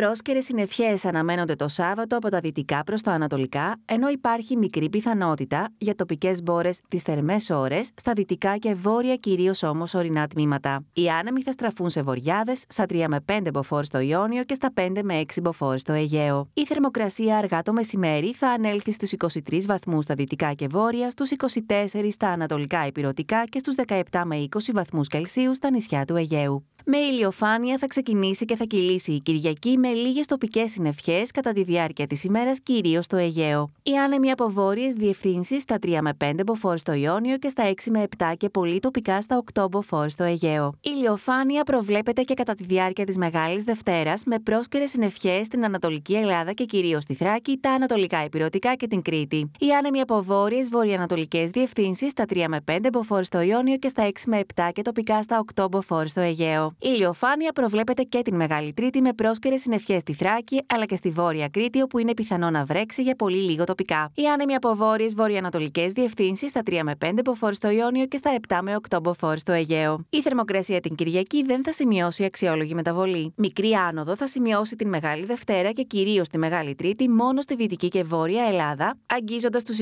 Πρόσκαιρε συννεφιέ αναμένονται το Σάββατο από τα δυτικά προς τα ανατολικά, ενώ υπάρχει μικρή πιθανότητα για τοπικές μπόρες τις θερμές ώρες στα δυτικά και βόρεια, κυρίως όμως ορεινά τμήματα. Οι άνεμοι θα στραφούν σε βορειάδε στα 3 με 5 μποφόρ στο Ιόνιο και στα 5 με 6 μποφόρ στο Αιγαίο. Η θερμοκρασία αργά το μεσημέρι θα ανέλθει στους 23 βαθμούς στα δυτικά και βόρεια, στους 24 στα ανατολικά υπηρετικά και στους 17 με 20 βαθμούς Κελσίου στα νησιά του Αιγαίου. Με ηλιοφάνεια θα ξεκινήσει και θα κυλήσει η Κυριακή με λίγες τοπικές συνευχές κατά τη διάρκεια της ημέρας, κυρίως στο Αιγαίο. Οι άνεμοι από βόρειες διευθύνσεις στα 3 με 5 μποφόρ στο Ιόνιο και στα 6 με 7 και πολύ τοπικά στα 8 μποφόρ στο Αιγαίο. Η ηλιοφάνεια προβλέπεται και κατά τη διάρκεια της Μεγάλης Δευτέρας με πρόσκαιρες συνευχές στην Ανατολική Ελλάδα και κυρίως στη Θράκη, τα Ανατολικά Επιρωτικά και την Κρήτη. Οι άνεμοι από βόρειες βορειοανατολικές διευθύνσεις στα 3 με 5 μποφόρ στο Ιόνιο και στα 6 με 7 και τοπικά στα 8 μποφόρ στο Αιγαίο. Η Ηλιοφάνεια προβλέπεται και την Μεγάλη Τρίτη με πρόσκαιρες συνευχές στη Θράκη αλλά και στη Βόρεια Κρήτη, όπου είναι πιθανό να βρέξει για πολύ λίγο τοπικά. Οι άνεμοι από βόρειες βορειοανατολικές διευθύνσεις στα 3 με 5 μποφόρ στο Ιόνιο και στα 7 με 8 μποφόρ στο Αιγαίο. Η θερμοκρασία την Κυριακή δεν θα σημειώσει αξιόλογη μεταβολή. Μικρή άνοδο θα σημειώσει την Μεγάλη Δευτέρα και κυρίως τη Μεγάλη Τρίτη μόνο στη Δυτική και Βόρεια Ελλάδα, αγγίζοντας τους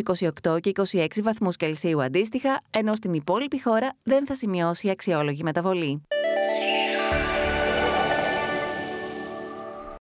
28 και 26 βαθμούς Κελσίου αντίστοιχα, ενώ στην υπόλοιπη χώρα δεν θα σημειώσει αξιόλογη μεταβολή.